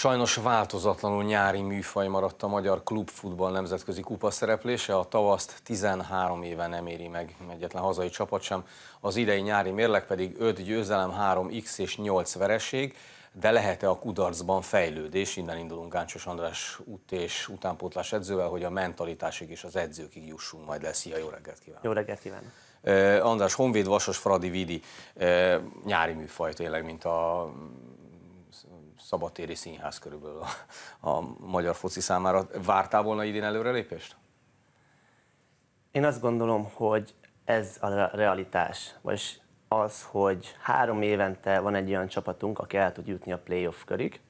Sajnos változatlanul nyári műfaj maradt a magyar klubfutball nemzetközi kupa szereplése, a tavaszt 13 éve nem éri meg egyetlen hazai csapat sem, az idei nyári mérleg pedig 5 győzelem, 3 x és 8 vereség, de lehet-e a kudarcban fejlődés? Innen indulunk Gáncsos András út és utánpótlás edzővel, hogy a mentalitásig és az edzőkig jussunk majd lesz. Szia, jó reggelt kívánok! Jó reggelt kívánok! Uh, András Honvéd, Vasas, Fradi, Vidi, uh, nyári műfaj tényleg, mint a szabatéri színház körülbelül a, a magyar foci számára. Vártál volna idén előrelépést? Én azt gondolom, hogy ez a realitás, vagyis az, hogy három évente van egy olyan csapatunk, aki el tud jutni a playoff körig,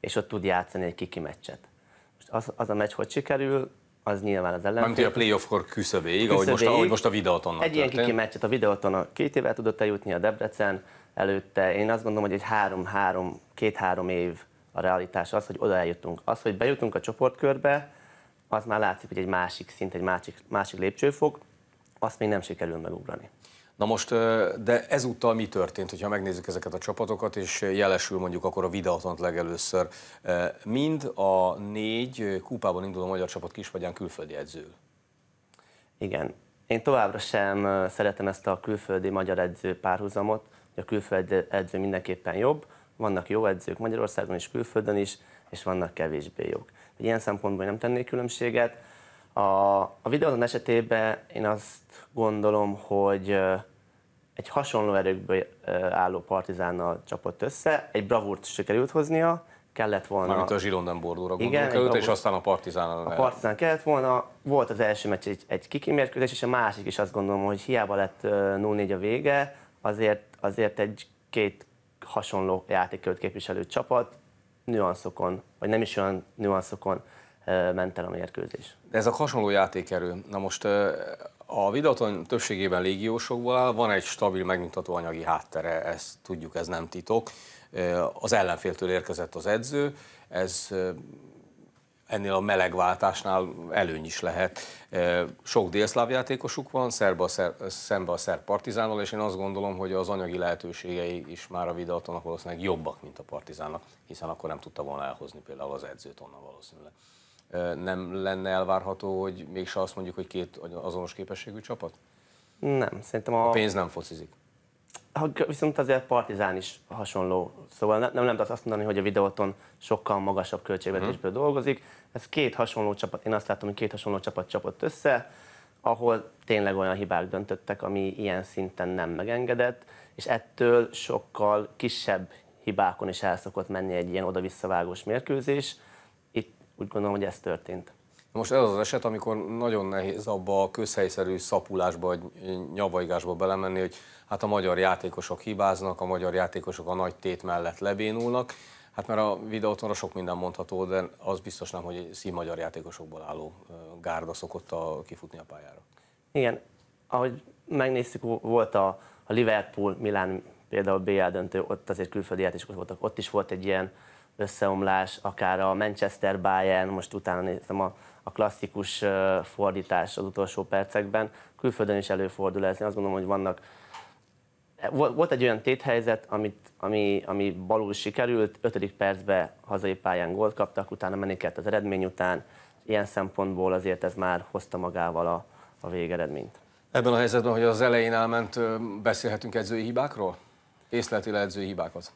és ott tud játszani egy kiki meccset. Most az, az a meccs hogy sikerül, az nyilván az ellenfél. Mint a playoff-kor küszöbéig, küszöbéig, ahogy most, ahogy most a videótonnal Egy történt. ilyen kiki meccset a videóton két évvel tudott eljutni a Debrecen, előtte. Én azt gondolom, hogy egy három-három, két-három év a realitás az, hogy oda eljutunk. Az, hogy bejutunk a csoportkörbe, az már látszik, hogy egy másik szint, egy másik, másik lépcsőfok, azt még nem sikerül megugrani. Na most, de ezúttal mi történt, hogyha megnézzük ezeket a csapatokat, és jelesül mondjuk akkor a videótont legelőször. Mind a négy kupában induló magyar csapat kisvagyán külföldi edző. Igen. Én továbbra sem szeretem ezt a külföldi magyar edző párhuzamot a külföldi edző mindenképpen jobb, vannak jó edzők Magyarországon és külföldön is, és vannak kevésbé jók. Ilyen szempontból nem tennék különbséget. A, a videózon esetében én azt gondolom, hogy egy hasonló erőkből álló partizánnal csapott össze, egy bravúrt sikerült hoznia, kellett volna... Mármint a Zsirondan bordóra Igen, előtte, bravúrt, és aztán a Partizánon. A Partizán kellett volna, volt az első meccs egy, egy kikimérkőzés, és a másik is azt gondolom, hogy hiába lett 0-4 a vége, azért, azért egy két hasonló játékot képviselő csapat nüanszokon, vagy nem is olyan nüanszokon ment el a mérkőzés. Ez a hasonló játékerő. Na most a videóton többségében légiósokból áll, van egy stabil megnyugtató anyagi háttere, ezt tudjuk, ez nem titok. Az ellenféltől érkezett az edző, ez ennél a melegváltásnál előny is lehet. Sok délszláv játékosuk van, a szer, szembe a szerb partizánnal, és én azt gondolom, hogy az anyagi lehetőségei is már a videótonak valószínűleg jobbak, mint a partizánnak, hiszen akkor nem tudta volna elhozni például az edzőt onnan valószínűleg nem lenne elvárható, hogy mégse azt mondjuk, hogy két azonos képességű csapat? Nem, szerintem a... A pénz nem focizik. Viszont azért Partizán is hasonló, szóval nem, nem lehet azt mondani, hogy a videóton sokkal magasabb költségvetésből mm. dolgozik. Ez két hasonló csapat, én azt látom, hogy két hasonló csapat csapott össze, ahol tényleg olyan hibák döntöttek, ami ilyen szinten nem megengedett, és ettől sokkal kisebb hibákon is el szokott menni egy ilyen oda-visszavágós mérkőzés. Itt úgy gondolom, hogy ez történt. Most ez az eset, amikor nagyon nehéz abba a közhelyszerű szapulásba, vagy nyavaigásba belemenni, hogy hát a magyar játékosok hibáznak, a magyar játékosok a nagy tét mellett lebénulnak, Hát mert a videótonra sok minden mondható, de az biztos nem, hogy színmagyar játékosokból álló gárda szokott a, kifutni a pályára. Igen, ahogy megnéztük, volt a, a Liverpool, Milán például BL döntő, ott azért külföldi játékosok voltak, ott is volt egy ilyen összeomlás, akár a Manchester Bayern, most utána néztem a, a klasszikus fordítás az utolsó percekben, külföldön is előfordul ez. azt gondolom, hogy vannak volt egy olyan téthelyzet, amit, ami, ami balul sikerült, ötödik percben hazai pályán gólt kaptak, utána menni kellett az eredmény után, ilyen szempontból azért ez már hozta magával a, a végeredményt. Ebben a helyzetben, hogy az elején elment, beszélhetünk edzői hibákról? Észleti edzői hibákat?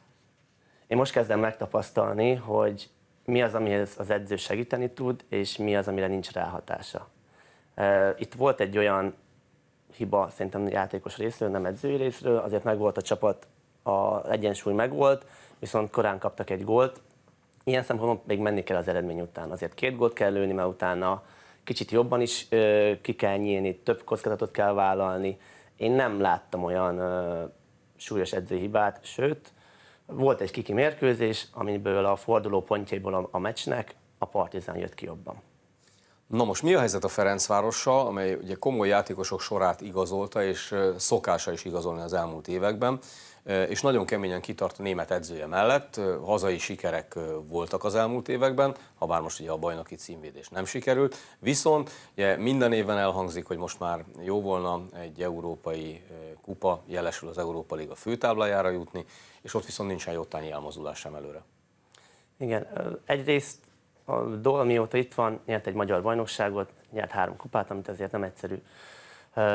Én most kezdem megtapasztalni, hogy mi az, amihez az edző segíteni tud, és mi az, amire nincs ráhatása. Itt volt egy olyan hiba szerintem játékos részről, nem edzői részről, azért megvolt a csapat, a egyensúly megvolt, viszont korán kaptak egy gólt. Ilyen szempontból még menni kell az eredmény után. Azért két gólt kell lőni, mert utána kicsit jobban is ki kell nyílni, több kockázatot kell vállalni. Én nem láttam olyan súlyos edzői hibát, sőt, volt egy kiki mérkőzés, amiből a forduló pontjából a, a meccsnek a Partizán jött ki jobban. Na most mi a helyzet a Ferencvárossal, amely ugye komoly játékosok sorát igazolta, és szokása is igazolni az elmúlt években, és nagyon keményen kitart a német edzője mellett. Hazai sikerek voltak az elmúlt években, ha bár most ugye a bajnoki címvédés nem sikerült. Viszont ugye minden évben elhangzik, hogy most már jó volna egy európai kupa, jelesül az Európa Liga főtáblájára jutni, és ott viszont nincsen jótányi elmozdulás sem előre. Igen, egyrészt a Dol, mióta itt van, nyert egy magyar bajnokságot, nyert három kupát, amit azért nem egyszerű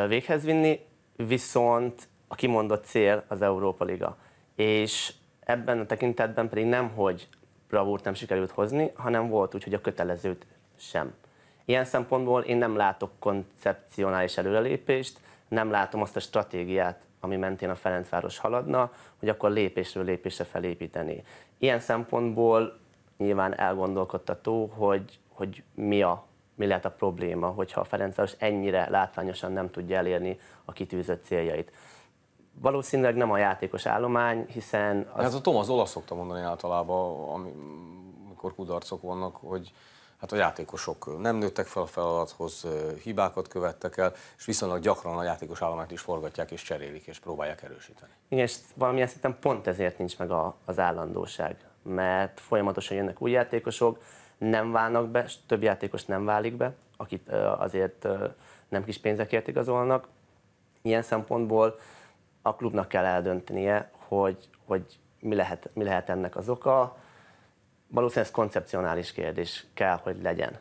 véghez vinni, viszont a kimondott cél az Európa Liga. És ebben a tekintetben pedig nem, hogy bravúrt nem sikerült hozni, hanem volt úgy, hogy a kötelezőt sem. Ilyen szempontból én nem látok koncepcionális előrelépést, nem látom azt a stratégiát, ami mentén a Ferencváros haladna, hogy akkor lépésről lépésre felépíteni. Ilyen szempontból nyilván elgondolkodtató, hogy, hogy mi, a, mi lehet a probléma, hogyha a Ferencváros ennyire látványosan nem tudja elérni a kitűzött céljait. Valószínűleg nem a játékos állomány, hiszen... Hát az... Ez a Tomasz az olasz szokta mondani általában, amikor kudarcok vannak, hogy hát a játékosok nem nőttek fel a feladathoz, hibákat követtek el, és viszonylag gyakran a játékos állományt is forgatják és cserélik, és próbálják erősíteni. Igen, és valamilyen szerintem pont ezért nincs meg a, az állandóság mert folyamatosan jönnek új játékosok, nem válnak be, több játékos nem válik be, akit azért nem kis pénzekért igazolnak. Ilyen szempontból a klubnak kell eldöntenie, hogy, hogy mi, lehet, mi lehet ennek az oka. Valószínűleg ez koncepcionális kérdés kell, hogy legyen.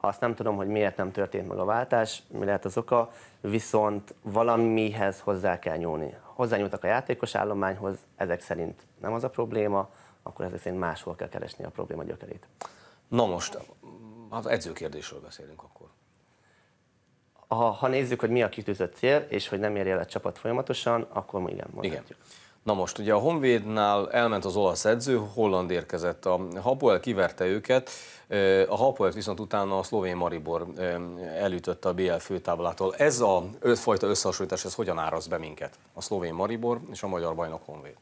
Azt nem tudom, hogy miért nem történt meg a váltás, mi lehet az oka, viszont valamihez hozzá kell nyúlni. Hozzányúltak a játékos állományhoz, ezek szerint nem az a probléma, akkor ezek szerint máshol kell keresni a probléma gyökerét. Na most, az hát edzőkérdésről beszélünk akkor. Ha, ha nézzük, hogy mi a kitűzött cél, és hogy nem érje el a csapat folyamatosan, akkor igen, mondhatjuk. Igen. Na most ugye a Honvédnál elment az olasz edző, Holland érkezett, a Hapoel kiverte őket, a Hapoel viszont utána a szlovén Maribor elütötte a BL főtáblától. Ez a fajta összehasonlítás, ez hogyan áraz be minket? A szlovén Maribor és a magyar bajnok Honvéd.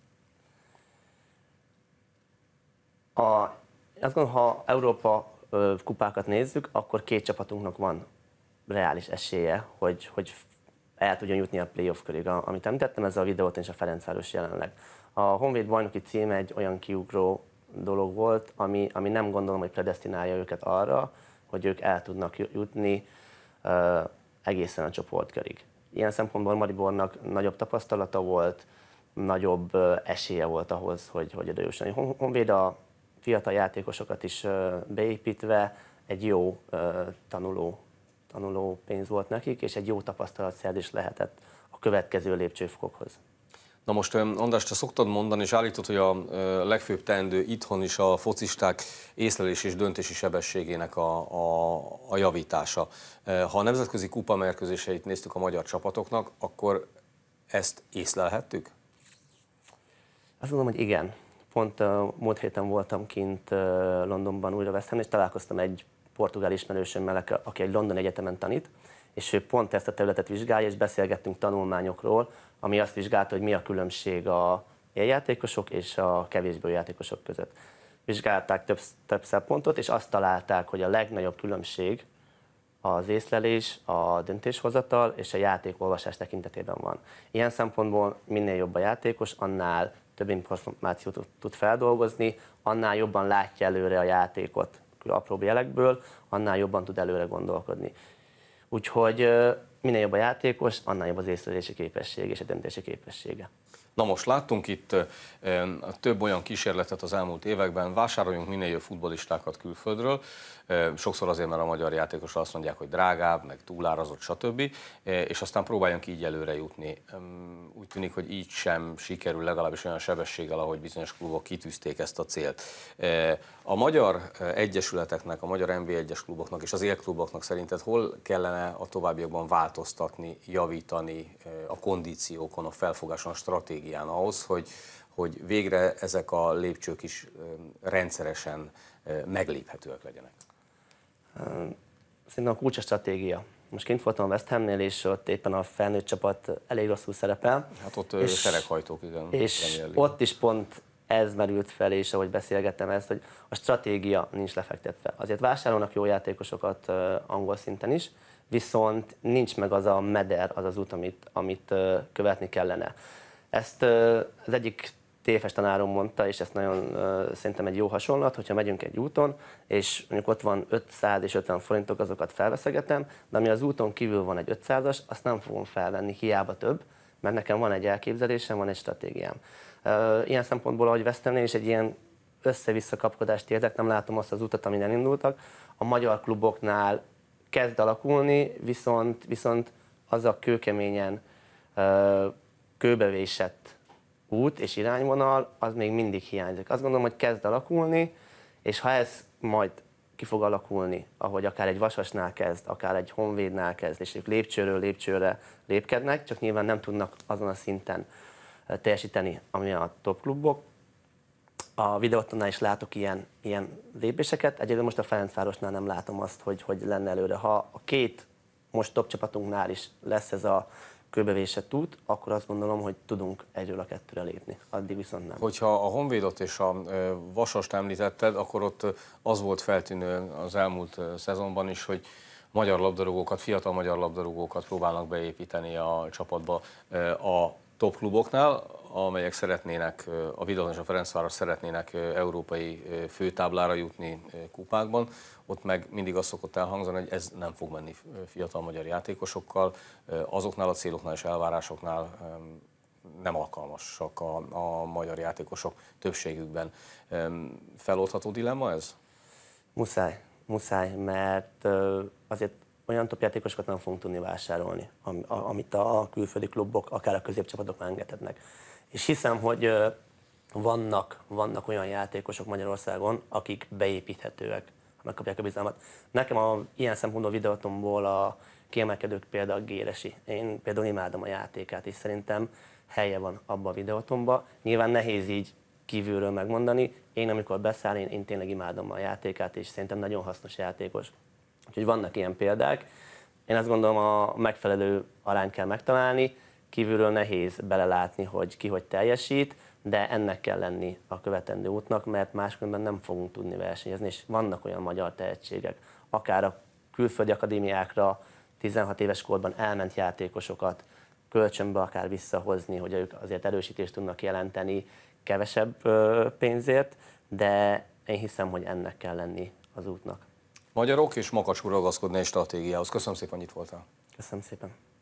A, azt gondolom, ha Európa kupákat nézzük, akkor két csapatunknak van reális esélye, hogy, hogy el tudjon jutni a playoff körig. Amit említettem, ez a videót és a Ferencváros jelenleg. A Honvéd bajnoki cím egy olyan kiugró dolog volt, ami, ami nem gondolom, hogy predestinálja őket arra, hogy ők el tudnak jutni uh, egészen a körig. Ilyen szempontból Maribornak nagyobb tapasztalata volt, nagyobb uh, esélye volt ahhoz, hogy, hogy a Honvéd a fiatal játékosokat is beépítve egy jó tanuló, tanuló pénz volt nekik, és egy jó tapasztalatszerzés lehetett a következő lépcsőfokokhoz. Na most, András, te szoktad mondani, és állítod, hogy a legfőbb teendő itthon is a focisták észlelés és döntési sebességének a, a, a javítása. Ha a nemzetközi kupa mérkőzéseit néztük a magyar csapatoknak, akkor ezt észlelhettük? Azt gondolom, hogy igen. Pont a múlt héten voltam kint Londonban, újra West és találkoztam egy portugál ismerősömmel, aki egy London egyetemen tanít, és ő pont ezt a területet vizsgálja, és beszélgettünk tanulmányokról, ami azt vizsgálta, hogy mi a különbség a játékosok és a kevésbé játékosok között. Vizsgálták több, több szempontot, és azt találták, hogy a legnagyobb különbség az észlelés, a döntéshozatal és a játékolvasás tekintetében van. Ilyen szempontból minél jobb a játékos, annál több információt tud feldolgozni, annál jobban látja előre a játékot apróbb jelekből, annál jobban tud előre gondolkodni. Úgyhogy minél jobb a játékos, annál jobb az észlelési képessége és a döntési képessége. Na most láttunk itt több olyan kísérletet az elmúlt években, vásároljunk minél jobb futbolistákat külföldről sokszor azért, mert a magyar játékosra azt mondják, hogy drágább, meg túlárazott, stb. És aztán próbáljunk így előre jutni. Úgy tűnik, hogy így sem sikerül legalábbis olyan sebességgel, ahogy bizonyos klubok kitűzték ezt a célt. A magyar egyesületeknek, a magyar NB egyes kluboknak és az élkluboknak szerinted hol kellene a továbbiakban változtatni, javítani a kondíciókon, a felfogáson, a stratégián ahhoz, hogy, hogy végre ezek a lépcsők is rendszeresen megléphetőek legyenek? Szerintem a kulcs a stratégia. Most kint voltam a West Hamnél, és ott éppen a felnőtt csapat elég rosszul szerepel. Hát ott és, sereghajtók, igen. És ott is pont ez merült fel, és ahogy beszélgettem ezt, hogy a stratégia nincs lefektetve. Azért vásárolnak jó játékosokat angol szinten is, viszont nincs meg az a meder, az az út, amit, amit követni kellene. Ezt az egyik TFS tanárom mondta, és ezt nagyon uh, szerintem egy jó hasonlat, hogyha megyünk egy úton, és mondjuk ott van 500 és 50 forintok, azokat felveszegetem, de ami az úton kívül van egy 500-as, azt nem fogom felvenni, hiába több, mert nekem van egy elképzelésem, van egy stratégiám. Uh, ilyen szempontból, ahogy vesztem, is egy ilyen össze-vissza kapkodást érzek, nem látom azt az utat, amin elindultak. A magyar kluboknál kezd alakulni, viszont, viszont az a kőkeményen uh, kőbevésett út és irányvonal, az még mindig hiányzik. Azt gondolom, hogy kezd alakulni, és ha ez majd ki fog alakulni, ahogy akár egy vasasnál kezd, akár egy honvédnál kezd, és ők lépcsőről lépcsőre lépkednek, csak nyilván nem tudnak azon a szinten eh, teljesíteni, ami a top klubok. A videótonnál is látok ilyen, ilyen lépéseket, egyébként most a Ferencvárosnál nem látom azt, hogy, hogy lenne előre. Ha a két most top csapatunknál is lesz ez a köbevésett út, akkor azt gondolom, hogy tudunk egyről a kettőre lépni. Addig viszont nem. Hogyha a Honvédot és a Vasast említetted, akkor ott az volt feltűnő az elmúlt szezonban is, hogy magyar labdarúgókat, fiatal magyar labdarúgókat próbálnak beépíteni a csapatba. A top kluboknál, amelyek szeretnének, a Vidal és a Ferencváros szeretnének európai főtáblára jutni kupákban, ott meg mindig az szokott elhangzani, hogy ez nem fog menni fiatal magyar játékosokkal, azoknál a céloknál és elvárásoknál nem alkalmasak a, a magyar játékosok többségükben. Feloldható dilemma ez? Muszáj, muszáj, mert azért olyan topjátékosokat nem fogunk tudni vásárolni, am, a, amit a külföldi klubok, akár a középcsapatok már engedhetnek. És hiszem, hogy vannak, vannak olyan játékosok Magyarországon, akik beépíthetőek, ha megkapják a bizalmat. Nekem a ilyen szempontból videótomból a kiemelkedők például a Géresi. Én például imádom a játékát, és szerintem helye van abba a videótomban. Nyilván nehéz így kívülről megmondani. Én amikor beszáll, én, én tényleg imádom a játékát, és szerintem nagyon hasznos játékos. Úgyhogy vannak ilyen példák. Én azt gondolom, a megfelelő arányt kell megtalálni, kívülről nehéz belelátni, hogy ki hogy teljesít, de ennek kell lenni a követendő útnak, mert máskülönben nem fogunk tudni versenyezni, és vannak olyan magyar tehetségek, akár a külföldi akadémiákra 16 éves korban elment játékosokat kölcsönbe akár visszahozni, hogy ők azért erősítést tudnak jelenteni kevesebb pénzért, de én hiszem, hogy ennek kell lenni az útnak. Magyarok és Makacsú ragaszkodni egy stratégiához. Köszönöm szépen, hogy itt voltál. Köszönöm szépen.